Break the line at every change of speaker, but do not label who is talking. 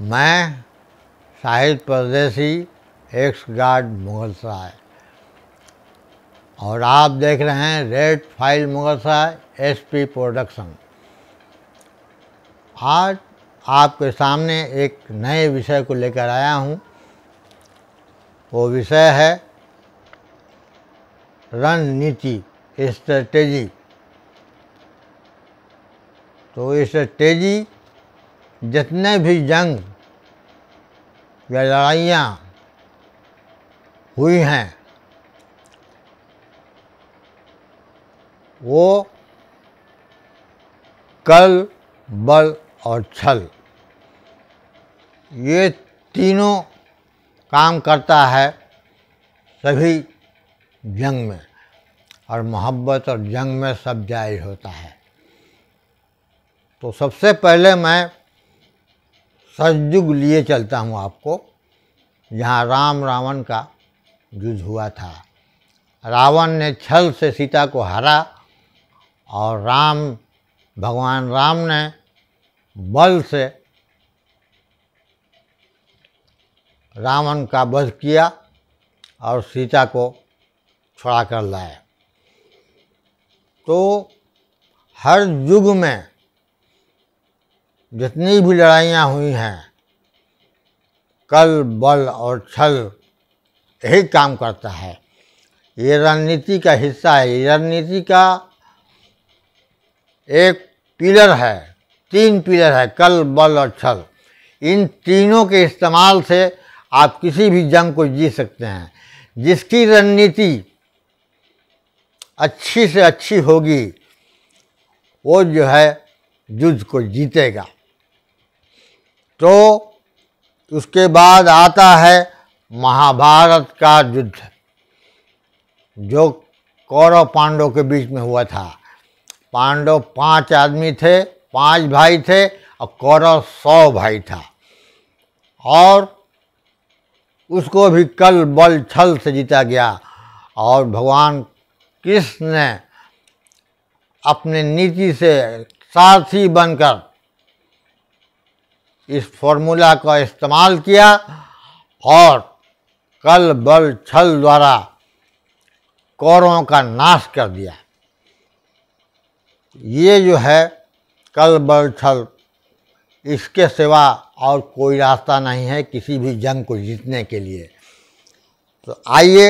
मैं शाहिद परदेसी x guard Mughal Sai और आप देख रहे हैं red file Mughalsarai S P production आज आपके सामने एक नए विषय को लेकर आया हूँ वो विषय है रणनीति स्ट्रेटेजी तो स्ट्रेटेजी जितने भी जंग या लड़ाइयाँ हुई हैं वो कल बल और छल ये तीनों काम करता है सभी जंग में और मोहब्बत और जंग में सब जायज होता है तो सबसे पहले मैं सजयुग लिए चलता हूँ आपको जहाँ राम रावण का युद्ध हुआ था रावण ने छल से सीता को हरा और राम भगवान राम ने बल से रावण का वध किया और सीता को छुड़ा कर लाए तो हर युग में जितनी भी लड़ाइयाँ हुई हैं कल बल और छल यही काम करता है ये रणनीति का हिस्सा है ये रणनीति का एक पिलर है तीन पिलर है कल बल और छल इन तीनों के इस्तेमाल से आप किसी भी जंग को जीत सकते हैं जिसकी रणनीति अच्छी से अच्छी होगी वो जो है युद्ध को जीतेगा तो उसके बाद आता है महाभारत का युद्ध जो कौरव पांडव के बीच में हुआ था पांडव पांच आदमी थे पांच भाई थे और कौरव सौ भाई था और उसको भी कल बल छल से जीता गया और भगवान कृष्ण ने अपने नीति से साथी बनकर इस फॉर्मूला का इस्तेमाल किया और कल बल छल द्वारा कौरों का नाश कर दिया ये जो है कल बल छल इसके सिवा और कोई रास्ता नहीं है किसी भी जंग को जीतने के लिए तो आइए